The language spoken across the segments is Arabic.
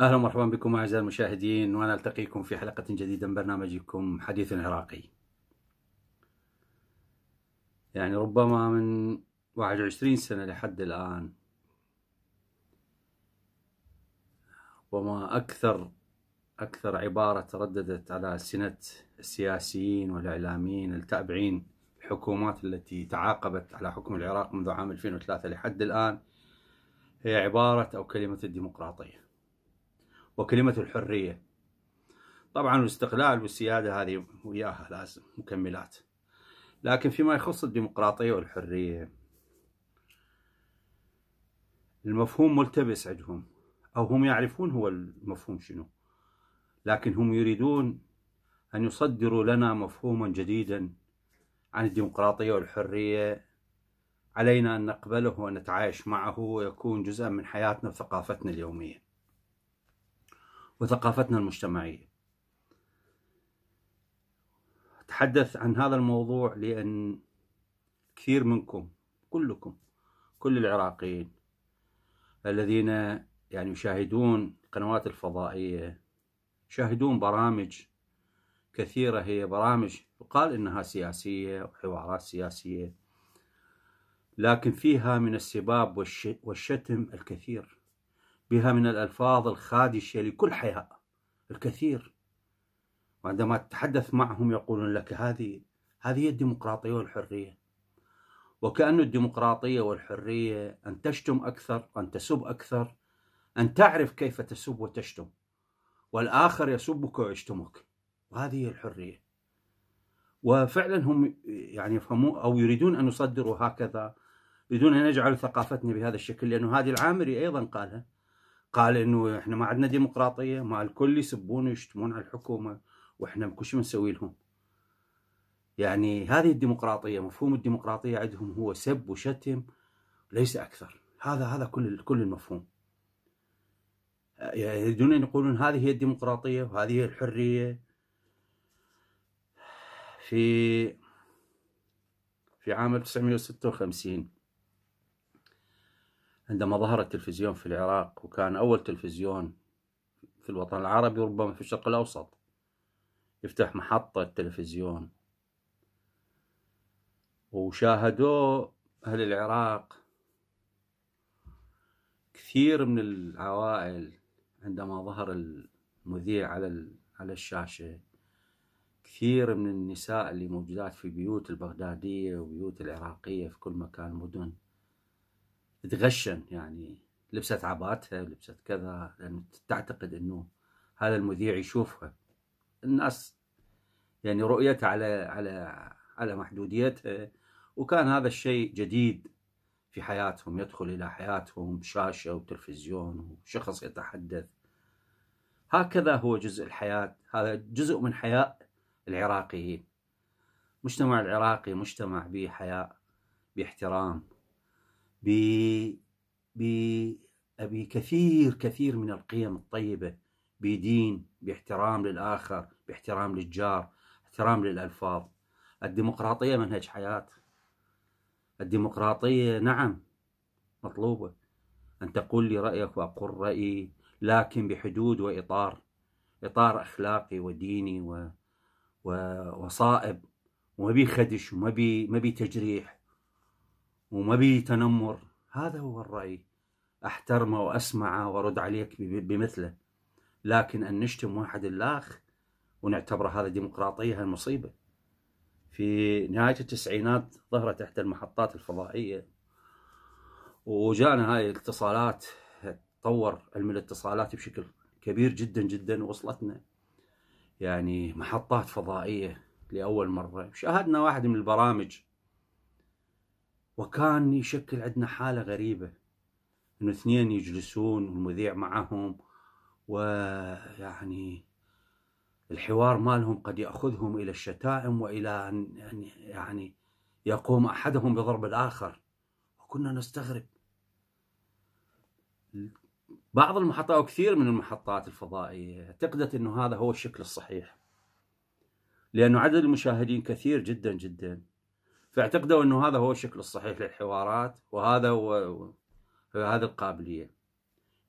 اهلا ومرحبا بكم اعزائي المشاهدين وانا التقيكم في حلقه جديده من برنامجكم حديث عراقي. يعني ربما من 21 سنه لحد الان وما أكثر أكثر عبارة ترددت على ألسنة السياسيين والإعلاميين التابعين الحكومات التي تعاقبت على حكم العراق منذ عام 2003 لحد الآن هي عبارة أو كلمة الديمقراطية وكلمة الحرية طبعا الاستقلال والسيادة هذه وياها لازم مكملات لكن فيما يخص الديمقراطية والحرية المفهوم ملتبس عندهم أو هم يعرفون هو المفهوم شنو لكن هم يريدون أن يصدروا لنا مفهوما جديدا عن الديمقراطية والحرية علينا أن نقبله ونتعايش معه ويكون جزءا من حياتنا وثقافتنا اليومية وثقافتنا المجتمعية أتحدث عن هذا الموضوع لأن كثير منكم كلكم كل العراقيين الذين يعني يشاهدون القنوات الفضائية يشاهدون برامج كثيرة هي برامج يقال إنها سياسية وحوارات سياسية لكن فيها من السباب والشتم الكثير بها من الألفاظ الخادشة لكل حياء الكثير وعندما تتحدث معهم يقولون لك هذه هذه الديمقراطية والحرية وكأن الديمقراطية والحرية أن تشتم أكثر أن تسب أكثر أن تعرف كيف تسب وتشتم والآخر يسبك ويشتمك وهذه الحرية وفعلا هم يعني يفهمون أو يريدون أن يصدروا هكذا يريدون أن يجعلوا ثقافتنا بهذا الشكل لأنه هذه العامري أيضا قالها قال انه احنا ما عندنا ديمقراطيه ما الكل يسبون ويشتمون على الحكومه واحنا كل شيء نسوي لهم يعني هذه الديمقراطيه مفهوم الديمقراطيه عندهم هو سب وشتم ليس اكثر هذا هذا كل كل المفهوم يعني يريدون ان يقولون هذه هي الديمقراطيه وهذه هي الحريه في في عام 1956 عندما ظهر التلفزيون في العراق وكان أول تلفزيون في الوطن العربي وربما في الشرق الأوسط يفتح محطة تلفزيون وشاهدوه أهل العراق كثير من العوائل عندما ظهر المذيع على على الشاشة كثير من النساء اللي موجودات في بيوت البغدادية وبيوت العراقية في كل مكان مدن تغشن يعني لبست عباتها لبست كذا لأن تعتقد أنه هذا المذيع يشوفها الناس يعني رؤيتها على على على محدوديتها وكان هذا الشيء جديد في حياتهم يدخل إلى حياتهم شاشة وتلفزيون وشخص يتحدث هكذا هو جزء الحياة هذا جزء من حياء العراقيين المجتمع العراقي مجتمع بحياء باحترام ب بكثير كثير من القيم الطيبة بدين باحترام للآخر باحترام للجار احترام للألفاظ الديمقراطية منهج حياة الديمقراطية نعم مطلوبة أن تقول لي رأيك وأقول رأيي لكن بحدود وإطار إطار أخلاقي وديني و... و... وصائب وما بي خدش وما بي ما بي تجريح وما بي تنمر هذا هو الرأي أحترمه وأسمعه وأرد عليك بمثله لكن أن نشتم واحد الآخ ونعتبره هذا ديمقراطية هالمصيبة في نهاية التسعينات ظهرت إحدى المحطات الفضائية وجاءنا هاي الاتصالات تطور علم الاتصالات بشكل كبير جدا جدا وصلتنا يعني محطات فضائية لأول مرة شاهدنا واحد من البرامج وكان يشكل عندنا حالة غريبة انه اثنين يجلسون والمذيع معهم ويعني الحوار مالهم قد يأخذهم إلى الشتائم وإلى أن يعني يقوم أحدهم بضرب الآخر وكنا نستغرب بعض المحطات أو كثير من المحطات الفضائية اعتقدت أنه هذا هو الشكل الصحيح لأنه عدد المشاهدين كثير جدا جدا فاعتقدوا أنه هذا هو الشكل الصحيح للحوارات وهذا هو هذه القابلية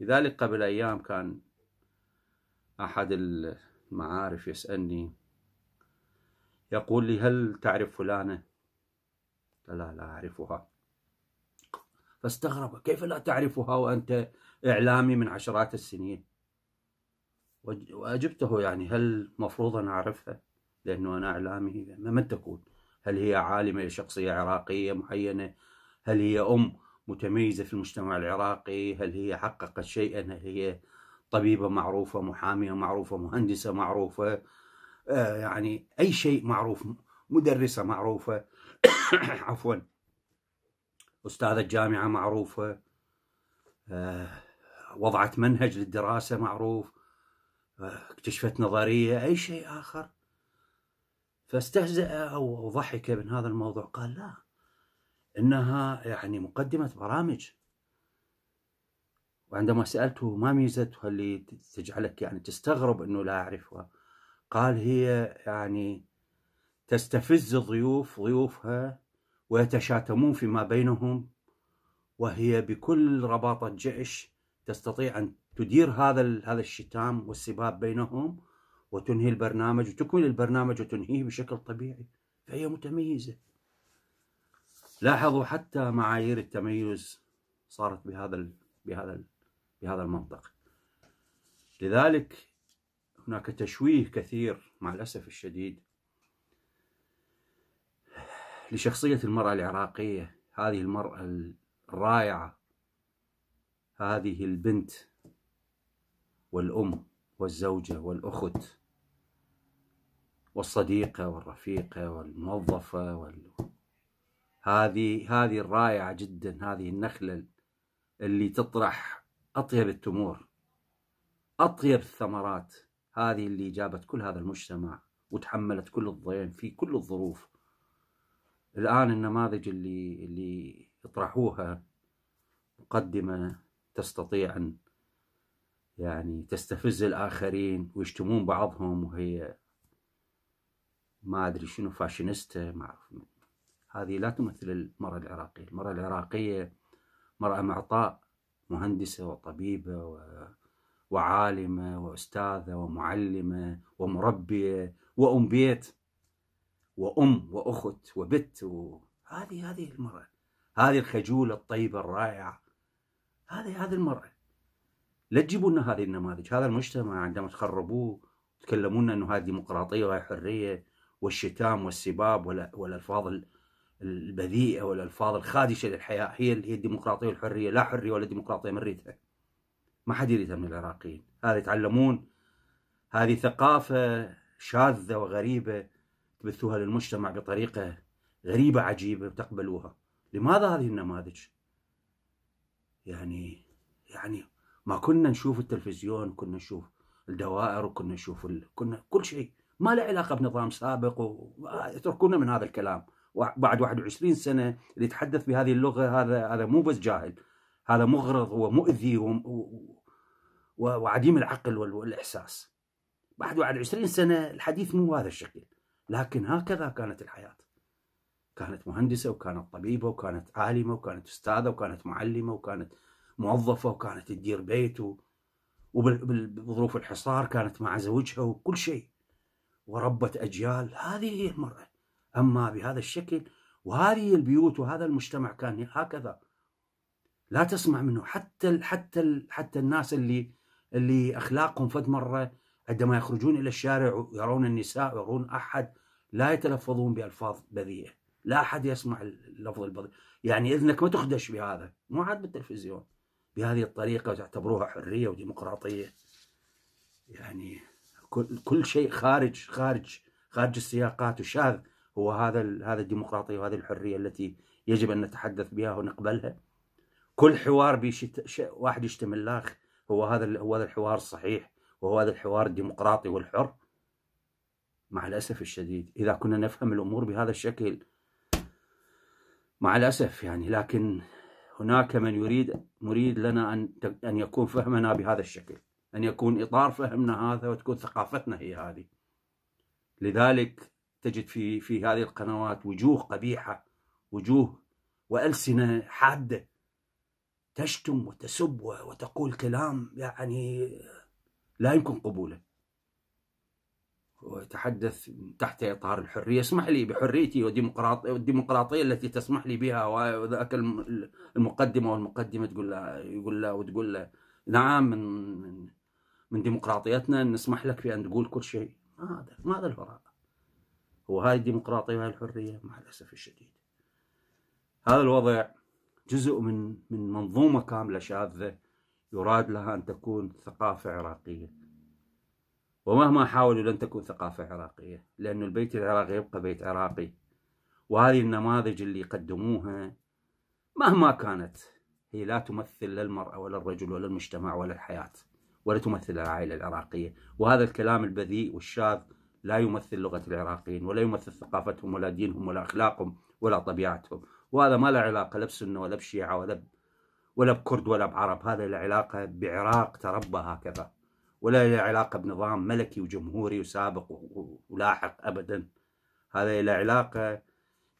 لذلك قبل أيام كان أحد ال معارف يسألني يقول لي هل تعرف فلانة لا لا أعرفها فاستغرب كيف لا تعرفها وأنت إعلامي من عشرات السنين وأجبته يعني هل مفروض أن أعرفها لأنه أنا إعلامي من تكون هل هي عالمة شخصية عراقية معينة هل هي أم متميزة في المجتمع العراقي هل هي حققت شيئا هل هي طبيبة معروفة محامية معروفة مهندسة معروفة آه، يعني أي شيء معروف مدرسة معروفة عفوا أستاذة جامعة معروفة آه، وضعت منهج للدراسة معروف آه، اكتشفت نظرية أي شيء آخر فاستهزأ أو ضحك من هذا الموضوع قال لا إنها يعني مقدمة برامج وعندما سألته ما ميزتها اللي تجعلك يعني تستغرب أنه لا أعرفها قال هي يعني تستفز الضيوف ضيوفها ويتشاتمون فيما بينهم وهي بكل رباطة جعش تستطيع أن تدير هذا هذا الشتام والسباب بينهم وتنهي البرنامج وتكمل البرنامج وتنهيه بشكل طبيعي فهي متميزة لاحظوا حتى معايير التميز صارت بهذا بهذا بهذا المنطق لذلك هناك تشويه كثير مع الأسف الشديد لشخصية المرأة العراقية هذه المرأة الرائعة هذه البنت والأم والزوجة والأخت والصديقة والرفيقة والموظفة وال... هذه هذه الرائعة جدا هذه النخلة اللي تطرح أطيب التمور أطيب الثمرات هذه اللي جابت كل هذا المجتمع وتحملت كل الضيم في كل الظروف الآن النماذج اللي اللي يطرحوها مقدمة تستطيع أن يعني تستفز الآخرين ويشتمون بعضهم وهي ما أدري شنو فاشينيستا ما أعرف هذه لا تمثل المرأة العراقية المرأة العراقية مرأة معطاء مهندسة وطبيبة و... وعالمة وأستاذة ومعلمة ومربية وأم بيت وأم وأخت وبت و... هذه هذه المرأة هذه الخجولة الطيبة الرائعة هذه هذه المرأة لا تجيبوا لنا هذه النماذج هذا المجتمع عندما تخربوه تكلمون انه هذه ديمقراطيه وهي حريه والشتام والسباب والالفاظ البذيئه والالفاظ الخادشه للحياه هي هي الديمقراطيه والحريه لا حريه ولا ديمقراطيه من ريتها ما حد يريدها من العراقيين هذا يتعلمون هذه ثقافه شاذه وغريبه تبثوها للمجتمع بطريقه غريبه عجيبه تقبلوها لماذا هذه النماذج يعني يعني ما كنا نشوف التلفزيون كنا نشوف الدوائر وكنا نشوف ال... كنا كل شيء ما له علاقه بنظام سابق و... اتركونا من هذا الكلام بعد 21 سنه اللي يتحدث بهذه اللغه هذا هذا مو بس جاهل هذا مغرض ومؤذي وعديم العقل والاحساس بعد 21 سنه الحديث مو بهذا الشكل لكن هكذا كانت الحياه كانت مهندسه وكانت طبيبه وكانت عالمه وكانت استاذه وكانت معلمه وكانت موظفه وكانت تدير بيت وبظروف الحصار كانت مع زوجها وكل شيء وربت اجيال هذه هي المراه أما بهذا الشكل وهذه البيوت وهذا المجتمع كان هكذا لا تسمع منه حتى الـ حتى الـ حتى الناس اللي اللي اخلاقهم فد مره عندما يخرجون الى الشارع ويرون النساء ويرون احد لا يتلفظون بالفاظ بذيئه، لا احد يسمع اللفظ البذيء، يعني اذنك ما تخدش بهذا، مو عاد بالتلفزيون بهذه الطريقه تعتبروها حريه وديمقراطيه. يعني كل شيء خارج خارج خارج السياقات وشاذ هو هذا هذا الديمقراطيه وهذه الحريه التي يجب ان نتحدث بها ونقبلها كل حوار بيشت... واحد يشتم الاخ هو هذا هو هذا الحوار الصحيح وهو هذا الحوار الديمقراطي والحر مع الاسف الشديد اذا كنا نفهم الامور بهذا الشكل مع الاسف يعني لكن هناك من يريد مريد لنا ان ان يكون فهمنا بهذا الشكل ان يكون اطار فهمنا هذا وتكون ثقافتنا هي هذه لذلك تجد في في هذه القنوات وجوه قبيحه وجوه والسنه حاده تشتم وتسب وتقول كلام يعني لا يمكن قبوله وتحدث تحت اطار الحريه اسمح لي بحريتي والديمقراطيه والديمقراطيه التي تسمح لي بها وذاك المقدمه والمقدمه تقول له يقول له وتقول له نعم من من ديمقراطيتنا نسمح لك بان تقول كل شيء ما هذا ما هذا الفراغ هو هاي الديمقراطية وهاي الحرية مع الأسف الشديد هذا الوضع جزء من من منظومة كاملة شاذة يراد لها أن تكون ثقافة عراقية ومهما حاولوا لن تكون ثقافة عراقية لأن البيت العراقي يبقى بيت عراقي وهذه النماذج اللي يقدموها مهما كانت هي لا تمثل لا المرأة ولا الرجل ولا المجتمع ولا الحياة ولا تمثل العائلة العراقية وهذا الكلام البذيء والشاذ لا يمثل لغة العراقيين ولا يمثل ثقافتهم ولا دينهم ولا أخلاقهم ولا طبيعتهم وهذا ما له علاقة لا بسنة ولا بشيعة ولا ب... ولا بكرد ولا بعرب هذا له علاقة بعراق تربى هكذا ولا له علاقة بنظام ملكي وجمهوري وسابق ولاحق أبدا هذا له علاقة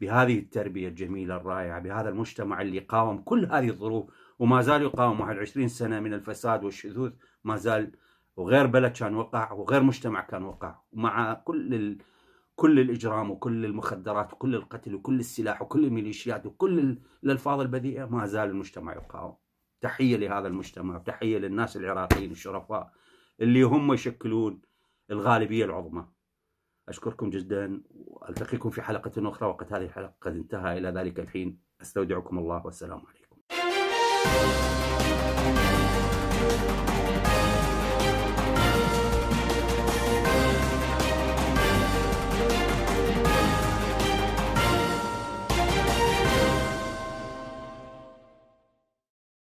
بهذه التربية الجميلة الرائعة بهذا المجتمع اللي قاوم كل هذه الظروف وما زال يقاوم 21 سنة من الفساد والشذوذ ما زال وغير بلد كان وقع وغير مجتمع كان وقع ومع كل ال... كل الاجرام وكل المخدرات وكل القتل وكل السلاح وكل الميليشيات وكل الالفاظ البذيئه ما زال المجتمع يقاوم. تحيه لهذا المجتمع وتحيه للناس العراقيين الشرفاء اللي هم يشكلون الغالبيه العظمى. اشكركم جدا والتقيكم في حلقه اخرى وقد هذه الحلقه قد انتهى الى ذلك الحين استودعكم الله والسلام عليكم.